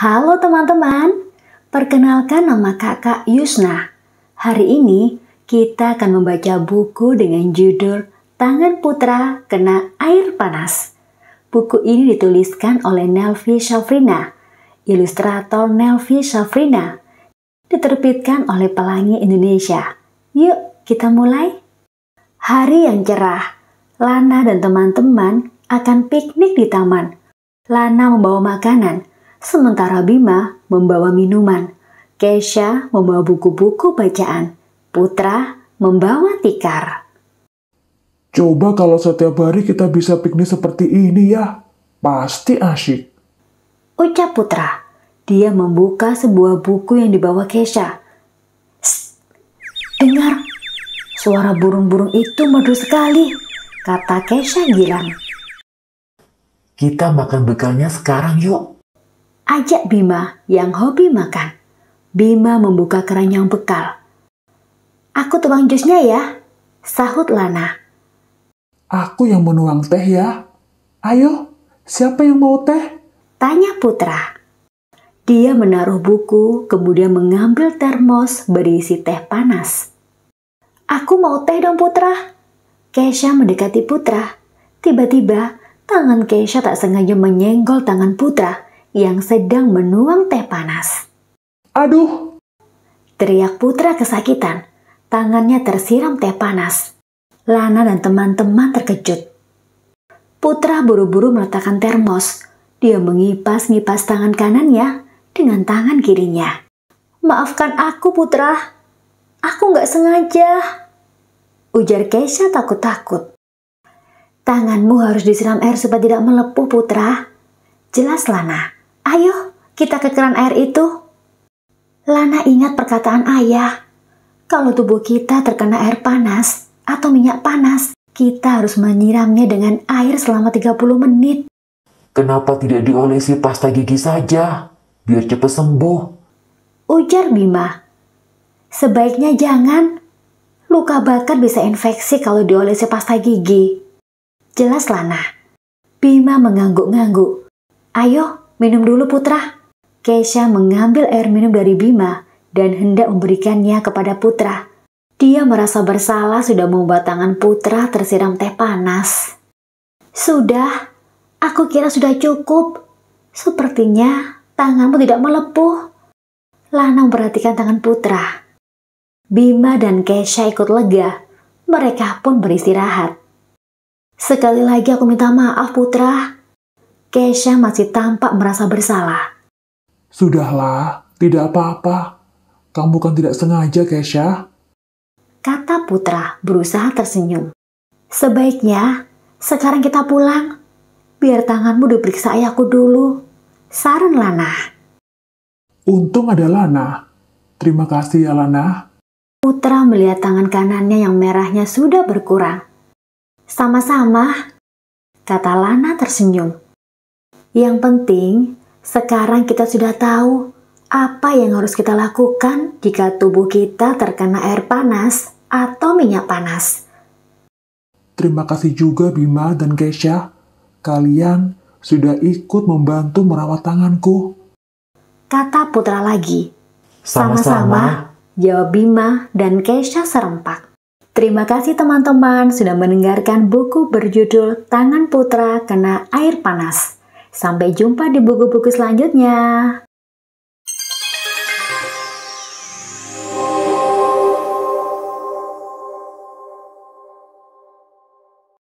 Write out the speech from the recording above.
Halo teman-teman, perkenalkan nama kakak Yusna. Hari ini kita akan membaca buku dengan judul Tangan Putra Kena Air Panas. Buku ini dituliskan oleh Nelvi Shafrina, ilustrator Nelvi Shafrina. Diterbitkan oleh Pelangi Indonesia. Yuk kita mulai. Hari yang cerah, Lana dan teman-teman akan piknik di taman. Lana membawa makanan, Sementara Bima membawa minuman, Kesha membawa buku-buku bacaan, Putra membawa tikar. Coba kalau setiap hari kita bisa piknik seperti ini ya, pasti asyik. Ucap Putra. Dia membuka sebuah buku yang dibawa Keisha. dengar, suara burung-burung itu merdu sekali, kata Kesha. girang. Kita makan bekalnya sekarang yuk. Ajak Bima yang hobi makan. Bima membuka keranjang bekal. Aku tuang jusnya ya, sahut Lana. Aku yang menuang teh ya. Ayo, siapa yang mau teh? Tanya Putra. Dia menaruh buku, kemudian mengambil termos berisi teh panas. Aku mau teh dong Putra. Kesha mendekati Putra. Tiba-tiba, tangan Kesha tak sengaja menyenggol tangan Putra yang sedang menuang teh panas. Aduh! Teriak Putra kesakitan, tangannya tersiram teh panas. Lana dan teman-teman terkejut. Putra buru-buru meletakkan termos. Dia mengipas-ngipas tangan kanannya dengan tangan kirinya. Maafkan aku, Putra. Aku gak sengaja. Ujar Keisha takut-takut. Tanganmu harus disiram air supaya tidak melepuh, Putra. Jelas, Lana. Ayo, kita ke keran air itu. Lana ingat perkataan ayah. Kalau tubuh kita terkena air panas atau minyak panas, kita harus menyiramnya dengan air selama 30 menit. Kenapa tidak diolesi pasta gigi saja? Biar cepat sembuh. Ujar Bima. Sebaiknya jangan. Luka bakar bisa infeksi kalau diolesi pasta gigi. Jelas Lana. Bima mengangguk-ngangguk. Ayo, Minum dulu putra. Keisha mengambil air minum dari Bima dan hendak memberikannya kepada putra. Dia merasa bersalah sudah membuat tangan putra tersiram teh panas. Sudah, aku kira sudah cukup. Sepertinya tanganmu tidak melepuh. Lana memperhatikan tangan putra. Bima dan Keisha ikut lega. Mereka pun beristirahat. Sekali lagi aku minta maaf putra. Keisha masih tampak merasa bersalah. Sudahlah, tidak apa-apa. Kamu kan tidak sengaja, Keisha. Kata Putra berusaha tersenyum. Sebaiknya, sekarang kita pulang. Biar tanganmu diperiksa ayahku dulu. Saran Lana. Untung ada Lana. Terima kasih ya Lana. Putra melihat tangan kanannya yang merahnya sudah berkurang. Sama-sama, kata Lana tersenyum yang penting, sekarang kita sudah tahu apa yang harus kita lakukan jika tubuh kita terkena air panas atau minyak panas. Terima kasih juga Bima dan Kesha, Kalian sudah ikut membantu merawat tanganku. Kata Putra lagi. Sama-sama, jawab Bima dan Kesha serempak. Terima kasih teman-teman sudah mendengarkan buku berjudul Tangan Putra Kena Air Panas. Sampai jumpa di buku-buku selanjutnya.